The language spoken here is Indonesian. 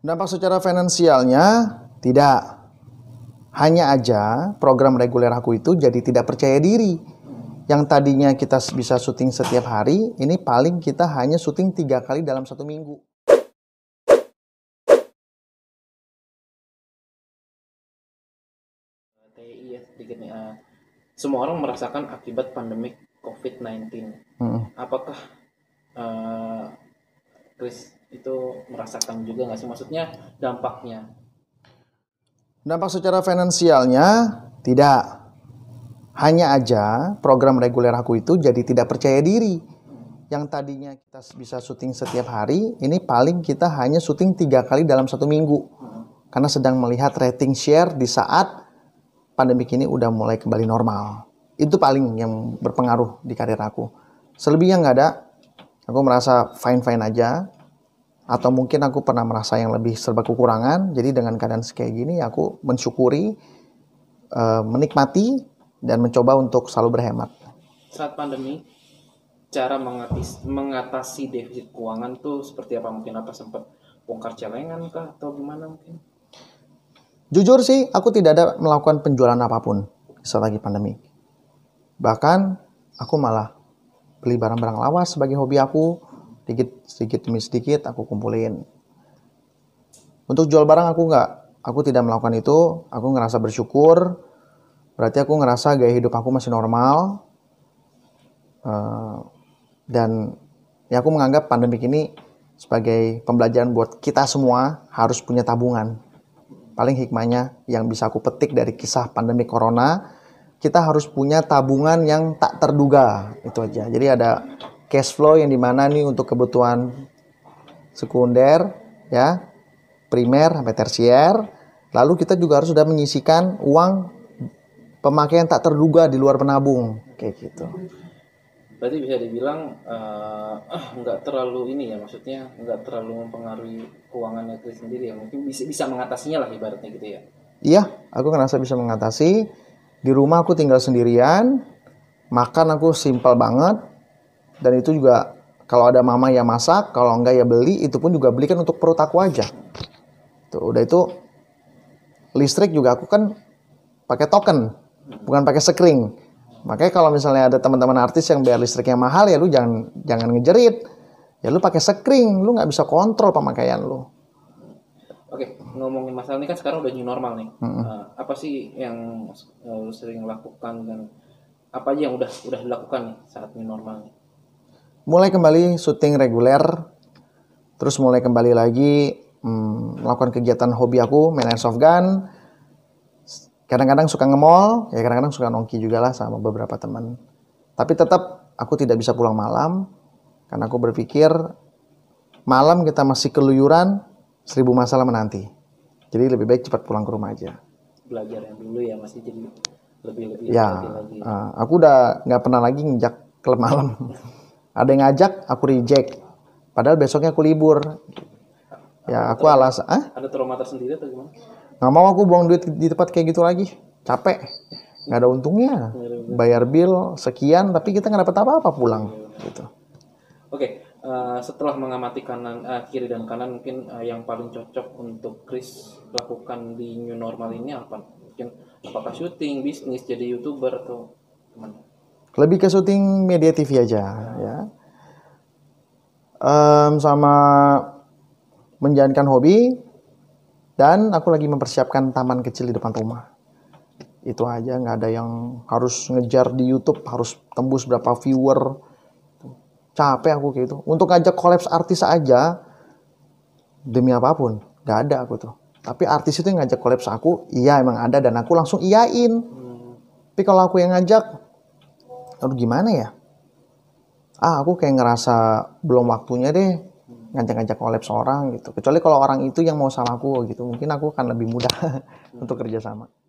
Dampak secara finansialnya tidak. Hanya aja program reguler aku itu jadi tidak percaya diri. Yang tadinya kita bisa syuting setiap hari, ini paling kita hanya syuting tiga kali dalam satu minggu. Eh, semua orang merasakan akibat pandemi COVID-19. Hmm. Apakah uh, itu merasakan juga nggak sih maksudnya dampaknya? Dampak secara finansialnya tidak. Hanya aja program reguler aku itu jadi tidak percaya diri. Yang tadinya kita bisa syuting setiap hari, ini paling kita hanya syuting tiga kali dalam satu minggu. Karena sedang melihat rating share di saat pandemi ini udah mulai kembali normal. Itu paling yang berpengaruh di karir aku. Selebihnya nggak ada. Aku merasa fine-fine aja atau mungkin aku pernah merasa yang lebih serba kekurangan jadi dengan keadaan kayak gini aku mensyukuri uh, menikmati dan mencoba untuk selalu berhemat saat pandemi cara mengatasi, mengatasi defisit keuangan tuh seperti apa mungkin apa sempat bongkar celengan kah atau gimana mungkin jujur sih aku tidak ada melakukan penjualan apapun saat lagi pandemi bahkan aku malah beli barang-barang lawas sebagai hobi aku sedikit sedikit demi sedikit aku kumpulin untuk jual barang aku nggak aku tidak melakukan itu aku ngerasa bersyukur berarti aku ngerasa gaya hidup aku masih normal uh, dan ya aku menganggap pandemi ini sebagai pembelajaran buat kita semua harus punya tabungan paling hikmahnya yang bisa aku petik dari kisah pandemi corona kita harus punya tabungan yang tak terduga itu aja jadi ada cash flow yang dimana nih untuk kebutuhan sekunder ya primer sampai tersier lalu kita juga harus sudah menyisikan uang pemakaian tak terduga di luar penabung kayak gitu berarti bisa dibilang eh, ah, nggak uh, terlalu ini ya maksudnya nggak terlalu mempengaruhi keuangannya itu sendiri ya mungkin bisa bisa mengatasinya lah ibaratnya gitu ya iya aku ngerasa bisa mengatasi di rumah aku tinggal sendirian makan aku simpel banget dan itu juga kalau ada mama ya masak kalau enggak ya beli itu pun juga belikan untuk perut aku aja tuh udah itu listrik juga aku kan pakai token bukan pakai sekring makanya kalau misalnya ada teman-teman artis yang bayar listriknya mahal ya lu jangan jangan ngejerit ya lu pakai sekring lu nggak bisa kontrol pemakaian lu oke ngomongin masalah ini kan sekarang udah new normal nih mm -hmm. uh, apa sih yang eh, lu sering lakukan dan apa aja yang udah udah dilakukan nih saat new normal nih mulai kembali syuting reguler, terus mulai kembali lagi hmm, melakukan kegiatan hobi aku, main airsoft gun, kadang-kadang suka nge-mall, ya kadang-kadang suka nongki juga lah sama beberapa teman. Tapi tetap aku tidak bisa pulang malam, karena aku berpikir malam kita masih keluyuran, seribu masalah menanti. Jadi lebih baik cepat pulang ke rumah aja. Belajar yang dulu ya masih jadi lebih lebih. Ya, lebih, ah, aku udah nggak pernah lagi nginjak klub malam. ada yang ngajak aku reject padahal besoknya aku libur ya aku alas ah ada trauma tersendiri atau gimana nggak mau aku buang duit di tempat kayak gitu lagi capek nggak ada untungnya iya, bayar bill sekian tapi kita nggak dapat apa-apa pulang iya, gitu oke okay. Uh, eh, setelah mengamati kanan uh, kiri dan kanan mungkin uh, yang paling cocok untuk Chris lakukan di new normal ini apa mungkin apakah syuting bisnis jadi youtuber atau gimana? Lebih ke syuting media TV aja ya. Um, sama menjalankan hobi dan aku lagi mempersiapkan taman kecil di depan rumah. Itu aja nggak ada yang harus ngejar di YouTube harus tembus berapa viewer. Capek aku kayak itu. Untuk ngajak kolaps artis aja demi apapun nggak ada aku tuh tapi artis itu yang ngajak kolaps aku iya emang ada dan aku langsung iyain hmm. tapi kalau aku yang ngajak aduh gimana ya ah aku kayak ngerasa belum waktunya deh ngajak-ngajak kolab seorang gitu kecuali kalau orang itu yang mau sama aku gitu mungkin aku akan lebih mudah untuk kerjasama